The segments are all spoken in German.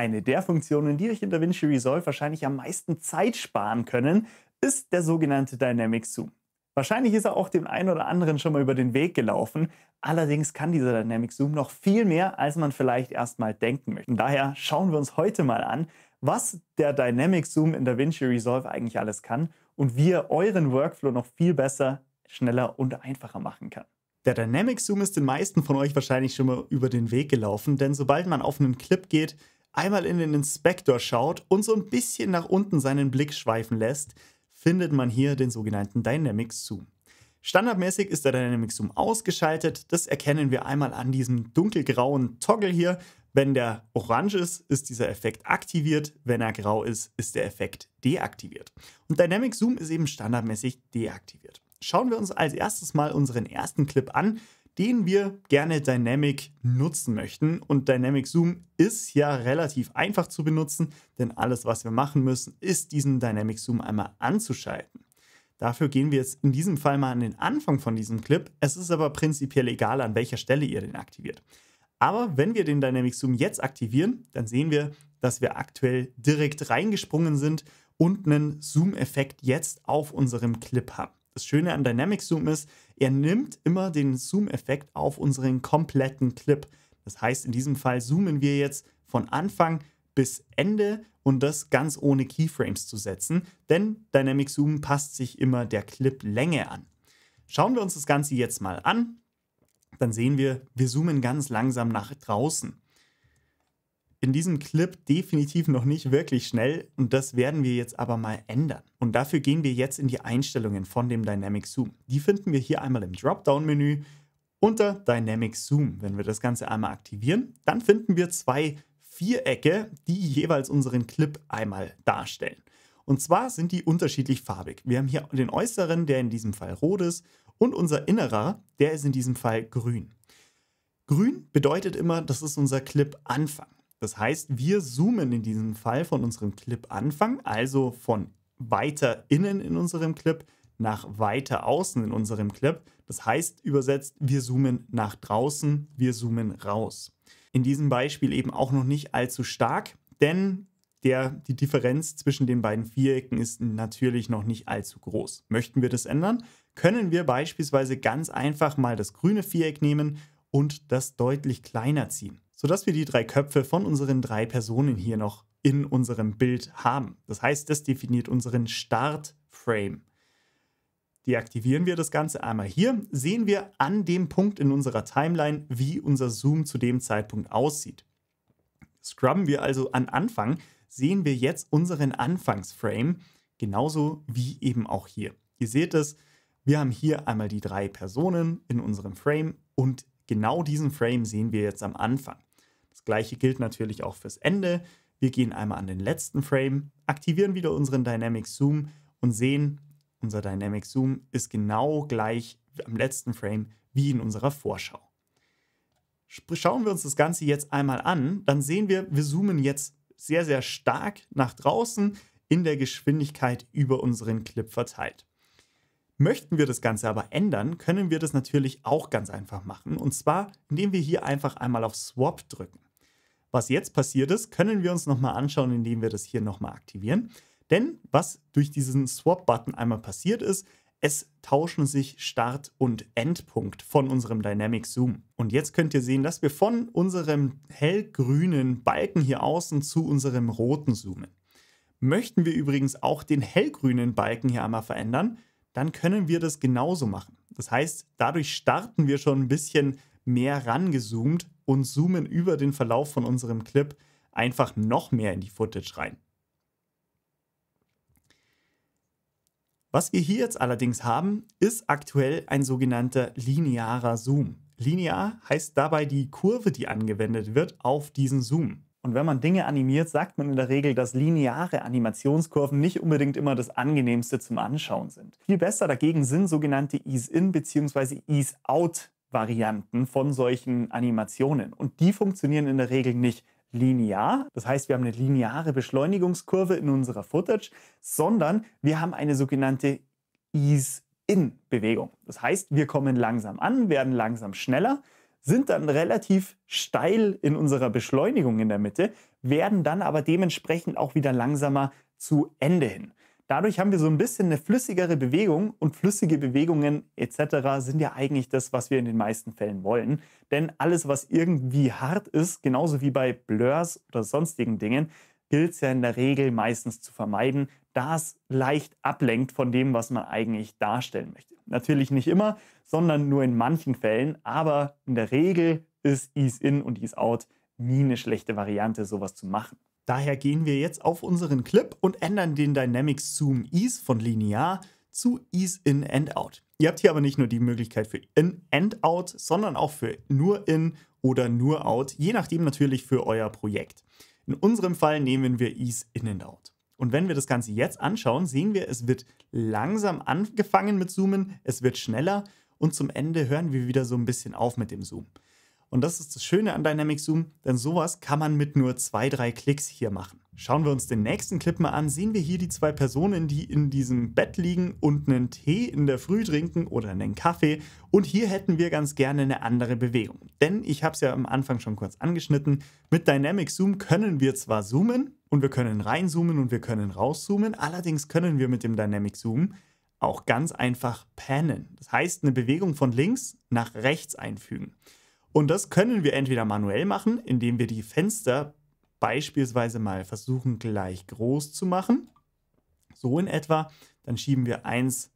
Eine der Funktionen, die euch in DaVinci Resolve wahrscheinlich am meisten Zeit sparen können, ist der sogenannte Dynamic Zoom. Wahrscheinlich ist er auch dem einen oder anderen schon mal über den Weg gelaufen. Allerdings kann dieser Dynamic Zoom noch viel mehr, als man vielleicht erstmal denken möchte. Und daher schauen wir uns heute mal an, was der Dynamic Zoom in DaVinci Resolve eigentlich alles kann und wie er euren Workflow noch viel besser, schneller und einfacher machen kann. Der Dynamic Zoom ist den meisten von euch wahrscheinlich schon mal über den Weg gelaufen, denn sobald man auf einen Clip geht, einmal in den Inspektor schaut und so ein bisschen nach unten seinen Blick schweifen lässt, findet man hier den sogenannten Dynamic Zoom. Standardmäßig ist der Dynamic Zoom ausgeschaltet. Das erkennen wir einmal an diesem dunkelgrauen Toggle hier. Wenn der orange ist, ist dieser Effekt aktiviert. Wenn er grau ist, ist der Effekt deaktiviert. Und Dynamic Zoom ist eben standardmäßig deaktiviert. Schauen wir uns als erstes mal unseren ersten Clip an denen wir gerne Dynamic nutzen möchten. Und Dynamic Zoom ist ja relativ einfach zu benutzen, denn alles, was wir machen müssen, ist diesen Dynamic Zoom einmal anzuschalten. Dafür gehen wir jetzt in diesem Fall mal an den Anfang von diesem Clip. Es ist aber prinzipiell egal, an welcher Stelle ihr den aktiviert. Aber wenn wir den Dynamic Zoom jetzt aktivieren, dann sehen wir, dass wir aktuell direkt reingesprungen sind und einen Zoom-Effekt jetzt auf unserem Clip haben. Das Schöne an Dynamic Zoom ist, er nimmt immer den Zoom-Effekt auf unseren kompletten Clip. Das heißt, in diesem Fall zoomen wir jetzt von Anfang bis Ende und das ganz ohne Keyframes zu setzen, denn Dynamic Zoom passt sich immer der Clip-Länge an. Schauen wir uns das Ganze jetzt mal an, dann sehen wir, wir zoomen ganz langsam nach draußen in diesem Clip definitiv noch nicht wirklich schnell und das werden wir jetzt aber mal ändern. Und dafür gehen wir jetzt in die Einstellungen von dem Dynamic Zoom. Die finden wir hier einmal im Dropdown-Menü unter Dynamic Zoom. Wenn wir das Ganze einmal aktivieren, dann finden wir zwei Vierecke, die jeweils unseren Clip einmal darstellen. Und zwar sind die unterschiedlich farbig. Wir haben hier den äußeren, der in diesem Fall rot ist, und unser innerer, der ist in diesem Fall grün. Grün bedeutet immer, das ist unser Clip-Anfang. Das heißt, wir zoomen in diesem Fall von unserem Clip-Anfang, also von weiter innen in unserem Clip nach weiter außen in unserem Clip. Das heißt übersetzt, wir zoomen nach draußen, wir zoomen raus. In diesem Beispiel eben auch noch nicht allzu stark, denn der, die Differenz zwischen den beiden Vierecken ist natürlich noch nicht allzu groß. Möchten wir das ändern, können wir beispielsweise ganz einfach mal das grüne Viereck nehmen und das deutlich kleiner ziehen sodass wir die drei Köpfe von unseren drei Personen hier noch in unserem Bild haben. Das heißt, das definiert unseren Startframe. Deaktivieren wir das Ganze einmal hier, sehen wir an dem Punkt in unserer Timeline, wie unser Zoom zu dem Zeitpunkt aussieht. Scrubben wir also an Anfang, sehen wir jetzt unseren Anfangsframe, genauso wie eben auch hier. Ihr seht es, wir haben hier einmal die drei Personen in unserem Frame und genau diesen Frame sehen wir jetzt am Anfang. Das gleiche gilt natürlich auch fürs Ende. Wir gehen einmal an den letzten Frame, aktivieren wieder unseren Dynamic Zoom und sehen, unser Dynamic Zoom ist genau gleich am letzten Frame wie in unserer Vorschau. Schauen wir uns das Ganze jetzt einmal an, dann sehen wir, wir zoomen jetzt sehr, sehr stark nach draußen in der Geschwindigkeit über unseren Clip verteilt. Möchten wir das Ganze aber ändern, können wir das natürlich auch ganz einfach machen. Und zwar, indem wir hier einfach einmal auf Swap drücken. Was jetzt passiert ist, können wir uns nochmal anschauen, indem wir das hier nochmal aktivieren. Denn was durch diesen Swap-Button einmal passiert ist, es tauschen sich Start- und Endpunkt von unserem Dynamic Zoom. Und jetzt könnt ihr sehen, dass wir von unserem hellgrünen Balken hier außen zu unserem roten zoomen. Möchten wir übrigens auch den hellgrünen Balken hier einmal verändern, dann können wir das genauso machen. Das heißt, dadurch starten wir schon ein bisschen mehr rangezoomt und zoomen über den Verlauf von unserem Clip einfach noch mehr in die Footage rein. Was wir hier jetzt allerdings haben, ist aktuell ein sogenannter linearer Zoom. Linear heißt dabei die Kurve, die angewendet wird auf diesen Zoom. Und wenn man Dinge animiert, sagt man in der Regel, dass lineare Animationskurven nicht unbedingt immer das angenehmste zum Anschauen sind. Viel besser dagegen sind sogenannte Ease-In bzw. Ease-Out Varianten von solchen Animationen. Und die funktionieren in der Regel nicht linear, das heißt wir haben eine lineare Beschleunigungskurve in unserer Footage, sondern wir haben eine sogenannte Ease-in-Bewegung. Das heißt, wir kommen langsam an, werden langsam schneller, sind dann relativ steil in unserer Beschleunigung in der Mitte, werden dann aber dementsprechend auch wieder langsamer zu Ende hin. Dadurch haben wir so ein bisschen eine flüssigere Bewegung und flüssige Bewegungen etc. sind ja eigentlich das, was wir in den meisten Fällen wollen. Denn alles, was irgendwie hart ist, genauso wie bei Blurs oder sonstigen Dingen, gilt es ja in der Regel meistens zu vermeiden, da es leicht ablenkt von dem, was man eigentlich darstellen möchte. Natürlich nicht immer, sondern nur in manchen Fällen, aber in der Regel ist Ease In und Ease Out nie eine schlechte Variante, sowas zu machen. Daher gehen wir jetzt auf unseren Clip und ändern den Dynamics Zoom Ease von linear zu Ease in and out. Ihr habt hier aber nicht nur die Möglichkeit für in and out, sondern auch für nur in oder nur out, je nachdem natürlich für euer Projekt. In unserem Fall nehmen wir Ease in and out. Und wenn wir das Ganze jetzt anschauen, sehen wir, es wird langsam angefangen mit Zoomen, es wird schneller und zum Ende hören wir wieder so ein bisschen auf mit dem Zoom. Und das ist das Schöne an Dynamic Zoom, denn sowas kann man mit nur zwei, drei Klicks hier machen. Schauen wir uns den nächsten Clip mal an, sehen wir hier die zwei Personen, die in diesem Bett liegen und einen Tee in der Früh trinken oder einen Kaffee. Und hier hätten wir ganz gerne eine andere Bewegung. Denn ich habe es ja am Anfang schon kurz angeschnitten, mit Dynamic Zoom können wir zwar zoomen und wir können reinzoomen und wir können rauszoomen, allerdings können wir mit dem Dynamic Zoom auch ganz einfach pannen. Das heißt, eine Bewegung von links nach rechts einfügen. Und das können wir entweder manuell machen, indem wir die Fenster beispielsweise mal versuchen gleich groß zu machen. So in etwa. Dann schieben wir eins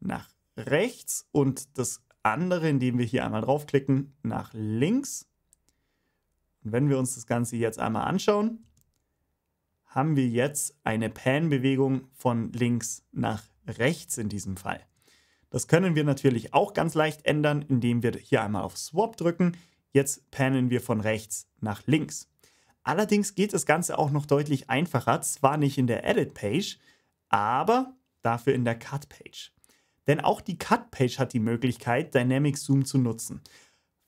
nach rechts und das andere, indem wir hier einmal draufklicken, nach links. Und wenn wir uns das Ganze jetzt einmal anschauen, haben wir jetzt eine Pan-Bewegung von links nach rechts in diesem Fall. Das können wir natürlich auch ganz leicht ändern, indem wir hier einmal auf Swap drücken. Jetzt pannen wir von rechts nach links. Allerdings geht das Ganze auch noch deutlich einfacher, zwar nicht in der Edit-Page, aber dafür in der Cut-Page. Denn auch die Cut-Page hat die Möglichkeit, Dynamic Zoom zu nutzen.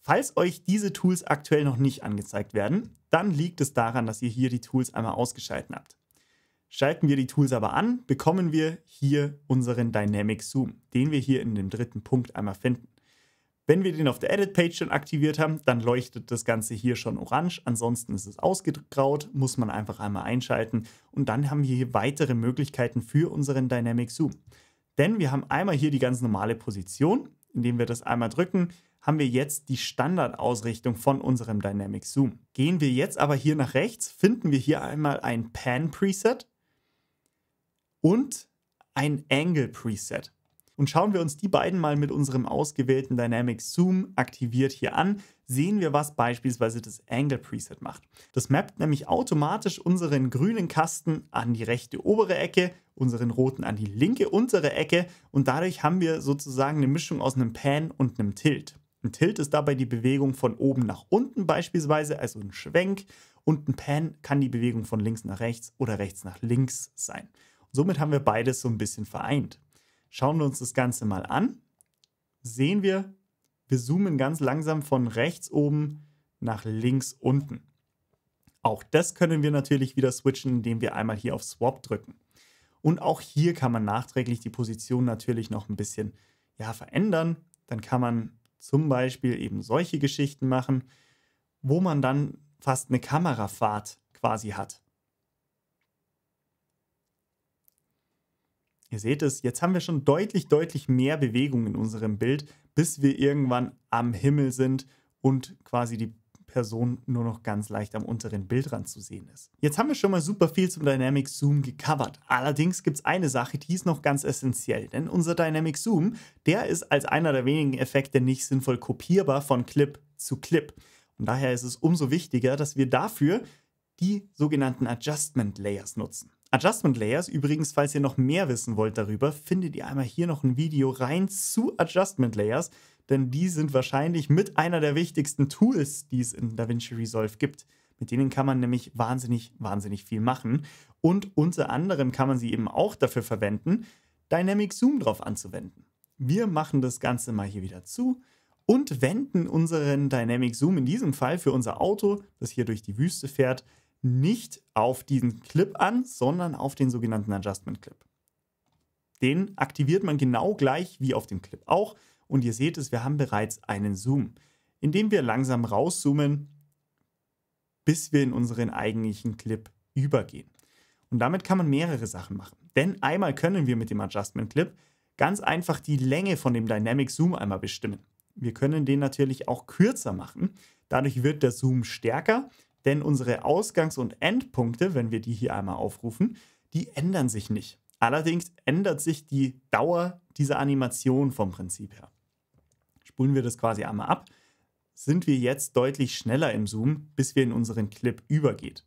Falls euch diese Tools aktuell noch nicht angezeigt werden, dann liegt es daran, dass ihr hier die Tools einmal ausgeschalten habt. Schalten wir die Tools aber an, bekommen wir hier unseren Dynamic Zoom, den wir hier in dem dritten Punkt einmal finden. Wenn wir den auf der Edit-Page schon aktiviert haben, dann leuchtet das Ganze hier schon orange. Ansonsten ist es ausgegraut, muss man einfach einmal einschalten. Und dann haben wir hier weitere Möglichkeiten für unseren Dynamic Zoom. Denn wir haben einmal hier die ganz normale Position. Indem wir das einmal drücken, haben wir jetzt die Standardausrichtung von unserem Dynamic Zoom. Gehen wir jetzt aber hier nach rechts, finden wir hier einmal ein Pan-Preset und ein Angle Preset. Und schauen wir uns die beiden mal mit unserem ausgewählten Dynamic Zoom aktiviert hier an, sehen wir, was beispielsweise das Angle Preset macht. Das mappt nämlich automatisch unseren grünen Kasten an die rechte obere Ecke, unseren roten an die linke untere Ecke und dadurch haben wir sozusagen eine Mischung aus einem Pan und einem Tilt. Ein Tilt ist dabei die Bewegung von oben nach unten beispielsweise, also ein Schwenk, und ein Pan kann die Bewegung von links nach rechts oder rechts nach links sein. Somit haben wir beides so ein bisschen vereint. Schauen wir uns das Ganze mal an, sehen wir, wir zoomen ganz langsam von rechts oben nach links unten. Auch das können wir natürlich wieder switchen, indem wir einmal hier auf Swap drücken. Und auch hier kann man nachträglich die Position natürlich noch ein bisschen ja, verändern. Dann kann man zum Beispiel eben solche Geschichten machen, wo man dann fast eine Kamerafahrt quasi hat. Ihr seht es, jetzt haben wir schon deutlich, deutlich mehr Bewegung in unserem Bild, bis wir irgendwann am Himmel sind und quasi die Person nur noch ganz leicht am unteren Bildrand zu sehen ist. Jetzt haben wir schon mal super viel zum Dynamic Zoom gecovert. Allerdings gibt es eine Sache, die ist noch ganz essentiell, denn unser Dynamic Zoom, der ist als einer der wenigen Effekte nicht sinnvoll kopierbar von Clip zu Clip. Und daher ist es umso wichtiger, dass wir dafür die sogenannten Adjustment Layers nutzen. Adjustment Layers, übrigens, falls ihr noch mehr wissen wollt darüber, findet ihr einmal hier noch ein Video rein zu Adjustment Layers, denn die sind wahrscheinlich mit einer der wichtigsten Tools, die es in DaVinci Resolve gibt. Mit denen kann man nämlich wahnsinnig, wahnsinnig viel machen. Und unter anderem kann man sie eben auch dafür verwenden, Dynamic Zoom drauf anzuwenden. Wir machen das Ganze mal hier wieder zu und wenden unseren Dynamic Zoom in diesem Fall für unser Auto, das hier durch die Wüste fährt, nicht auf diesen Clip an, sondern auf den sogenannten Adjustment Clip. Den aktiviert man genau gleich wie auf dem Clip auch. Und ihr seht es, wir haben bereits einen Zoom. Indem wir langsam rauszoomen, bis wir in unseren eigentlichen Clip übergehen. Und damit kann man mehrere Sachen machen. Denn einmal können wir mit dem Adjustment Clip ganz einfach die Länge von dem Dynamic Zoom einmal bestimmen. Wir können den natürlich auch kürzer machen. Dadurch wird der Zoom stärker denn unsere Ausgangs- und Endpunkte, wenn wir die hier einmal aufrufen, die ändern sich nicht. Allerdings ändert sich die Dauer dieser Animation vom Prinzip her. Spulen wir das quasi einmal ab, sind wir jetzt deutlich schneller im Zoom, bis wir in unseren Clip übergeht.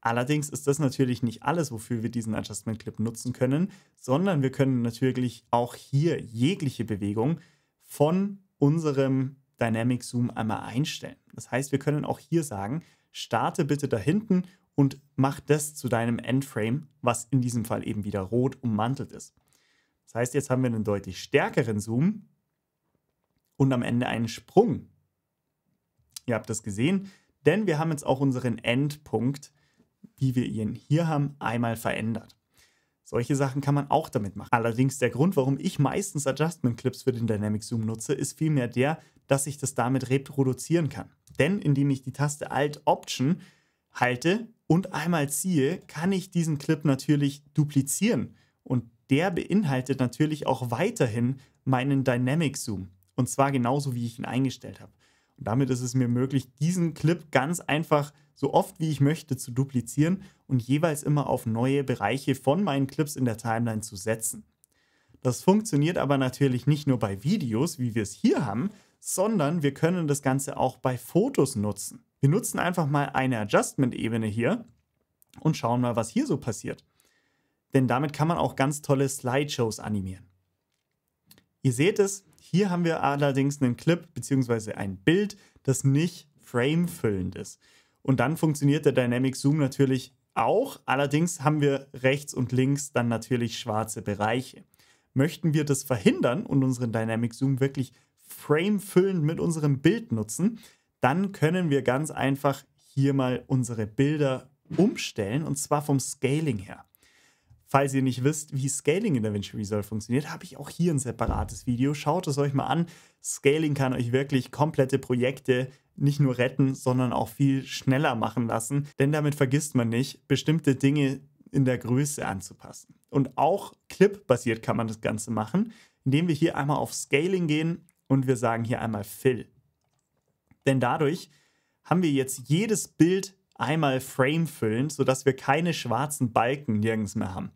Allerdings ist das natürlich nicht alles, wofür wir diesen Adjustment Clip nutzen können, sondern wir können natürlich auch hier jegliche Bewegung von unserem Dynamic Zoom einmal einstellen. Das heißt, wir können auch hier sagen, starte bitte da hinten und mach das zu deinem Endframe, was in diesem Fall eben wieder rot ummantelt ist. Das heißt, jetzt haben wir einen deutlich stärkeren Zoom und am Ende einen Sprung. Ihr habt das gesehen, denn wir haben jetzt auch unseren Endpunkt, wie wir ihn hier haben, einmal verändert. Solche Sachen kann man auch damit machen. Allerdings der Grund, warum ich meistens Adjustment Clips für den Dynamic Zoom nutze, ist vielmehr der, dass ich das damit reproduzieren kann. Denn indem ich die Taste Alt-Option halte und einmal ziehe, kann ich diesen Clip natürlich duplizieren. Und der beinhaltet natürlich auch weiterhin meinen Dynamic Zoom. Und zwar genauso, wie ich ihn eingestellt habe. Und damit ist es mir möglich, diesen Clip ganz einfach so oft wie ich möchte zu duplizieren und jeweils immer auf neue Bereiche von meinen Clips in der Timeline zu setzen. Das funktioniert aber natürlich nicht nur bei Videos, wie wir es hier haben, sondern wir können das Ganze auch bei Fotos nutzen. Wir nutzen einfach mal eine Adjustment-Ebene hier und schauen mal, was hier so passiert. Denn damit kann man auch ganz tolle Slideshows animieren. Ihr seht es, hier haben wir allerdings einen Clip bzw. ein Bild, das nicht framefüllend ist. Und dann funktioniert der Dynamic Zoom natürlich auch, allerdings haben wir rechts und links dann natürlich schwarze Bereiche. Möchten wir das verhindern und unseren Dynamic Zoom wirklich framefüllend mit unserem Bild nutzen, dann können wir ganz einfach hier mal unsere Bilder umstellen und zwar vom Scaling her. Falls ihr nicht wisst, wie Scaling in DaVinci Resolve funktioniert, habe ich auch hier ein separates Video. Schaut es euch mal an. Scaling kann euch wirklich komplette Projekte nicht nur retten, sondern auch viel schneller machen lassen, denn damit vergisst man nicht, bestimmte Dinge in der Größe anzupassen. Und auch Clip-basiert kann man das Ganze machen, indem wir hier einmal auf Scaling gehen und wir sagen hier einmal Fill. Denn dadurch haben wir jetzt jedes Bild einmal Frame füllen, sodass wir keine schwarzen Balken nirgends mehr haben.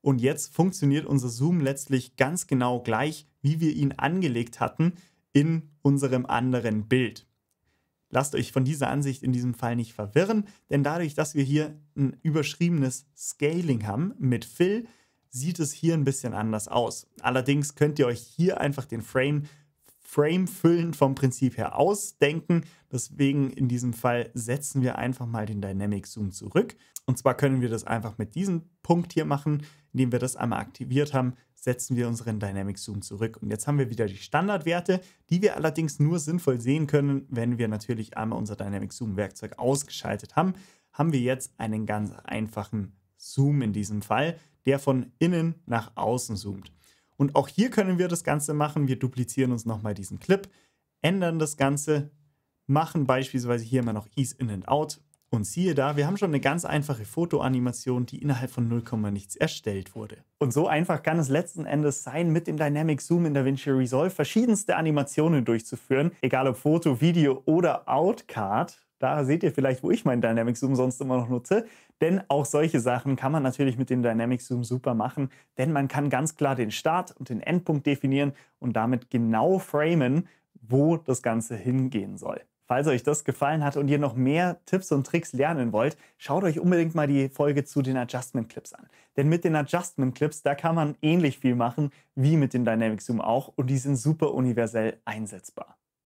Und jetzt funktioniert unser Zoom letztlich ganz genau gleich, wie wir ihn angelegt hatten in unserem anderen Bild. Lasst euch von dieser Ansicht in diesem Fall nicht verwirren, denn dadurch, dass wir hier ein überschriebenes Scaling haben mit Fill, sieht es hier ein bisschen anders aus. Allerdings könnt ihr euch hier einfach den Frame Frame füllen vom Prinzip her ausdenken. Deswegen in diesem Fall setzen wir einfach mal den Dynamic Zoom zurück. Und zwar können wir das einfach mit diesem Punkt hier machen. Indem wir das einmal aktiviert haben, setzen wir unseren Dynamic Zoom zurück. Und jetzt haben wir wieder die Standardwerte, die wir allerdings nur sinnvoll sehen können, wenn wir natürlich einmal unser Dynamic Zoom Werkzeug ausgeschaltet haben. Haben wir jetzt einen ganz einfachen Zoom in diesem Fall, der von innen nach außen zoomt. Und auch hier können wir das Ganze machen. Wir duplizieren uns nochmal diesen Clip, ändern das Ganze, machen beispielsweise hier immer noch Ease in and out. Und siehe da, wir haben schon eine ganz einfache Fotoanimation, die innerhalb von 0, nichts erstellt wurde. Und so einfach kann es letzten Endes sein, mit dem Dynamic Zoom in DaVinci Resolve verschiedenste Animationen durchzuführen, egal ob Foto, Video oder Outcard. Da seht ihr vielleicht, wo ich meinen Dynamic Zoom sonst immer noch nutze. Denn auch solche Sachen kann man natürlich mit dem Dynamic Zoom super machen, denn man kann ganz klar den Start und den Endpunkt definieren und damit genau framen, wo das Ganze hingehen soll. Falls euch das gefallen hat und ihr noch mehr Tipps und Tricks lernen wollt, schaut euch unbedingt mal die Folge zu den Adjustment Clips an. Denn mit den Adjustment Clips, da kann man ähnlich viel machen wie mit dem Dynamic Zoom auch und die sind super universell einsetzbar.